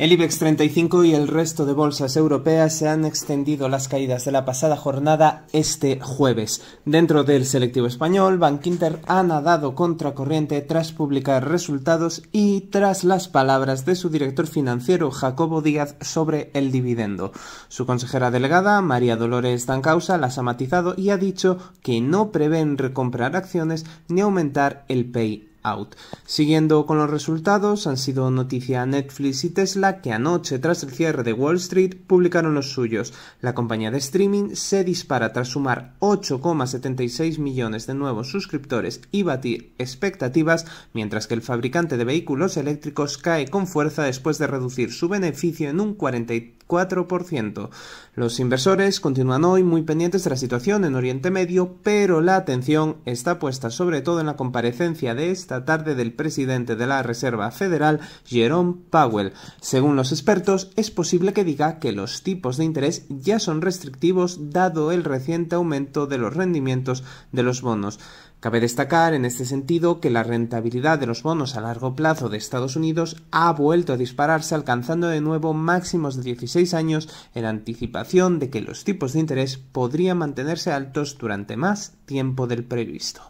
El IBEX 35 y el resto de bolsas europeas se han extendido las caídas de la pasada jornada este jueves. Dentro del selectivo español, Bankinter ha nadado contracorriente tras publicar resultados y tras las palabras de su director financiero Jacobo Díaz sobre el dividendo. Su consejera delegada, María Dolores Dancausa, las ha matizado y ha dicho que no prevén recomprar acciones ni aumentar el PIB Siguiendo con los resultados, han sido noticia Netflix y Tesla que anoche, tras el cierre de Wall Street, publicaron los suyos. La compañía de streaming se dispara tras sumar 8,76 millones de nuevos suscriptores y batir expectativas, mientras que el fabricante de vehículos eléctricos cae con fuerza después de reducir su beneficio en un 43 4%. Los inversores continúan hoy muy pendientes de la situación en Oriente Medio, pero la atención está puesta sobre todo en la comparecencia de esta tarde del presidente de la Reserva Federal, Jerome Powell. Según los expertos, es posible que diga que los tipos de interés ya son restrictivos dado el reciente aumento de los rendimientos de los bonos. Cabe destacar en este sentido que la rentabilidad de los bonos a largo plazo de Estados Unidos ha vuelto a dispararse alcanzando de nuevo máximos de 16 años en anticipación de que los tipos de interés podrían mantenerse altos durante más tiempo del previsto.